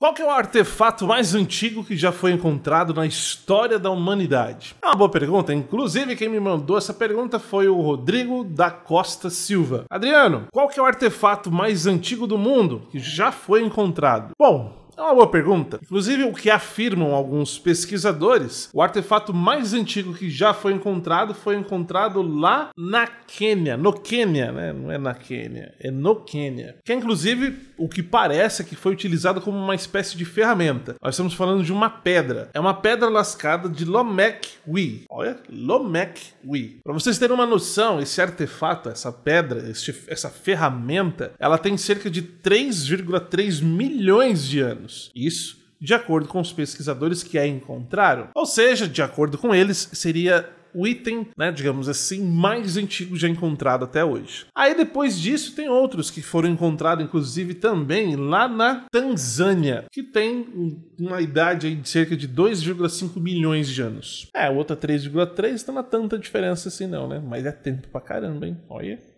Qual que é o artefato mais antigo que já foi encontrado na história da humanidade? É uma boa pergunta, inclusive quem me mandou essa pergunta foi o Rodrigo da Costa Silva. Adriano, qual que é o artefato mais antigo do mundo que já foi encontrado? Bom, é uma boa pergunta. Inclusive, o que afirmam alguns pesquisadores, o artefato mais antigo que já foi encontrado foi encontrado lá na Quênia, no Quênia, né? Não é na Quênia, é no Quênia. Que é inclusive o que parece que foi utilizado como uma espécie de ferramenta. Nós estamos falando de uma pedra. É uma pedra lascada de Lomek Wi. Olha, Lomek Wi. Para vocês terem uma noção, esse artefato, essa pedra, esse, essa ferramenta, ela tem cerca de 3,3 milhões de anos anos. Isso de acordo com os pesquisadores que a encontraram. Ou seja, de acordo com eles, seria o item, né, digamos assim, mais antigo já encontrado até hoje. Aí depois disso tem outros que foram encontrados, inclusive também lá na Tanzânia, que tem uma idade de cerca de 2,5 milhões de anos. É, o outro 3,3, então não há tanta diferença assim não, né? Mas é tempo pra caramba, hein? Olha.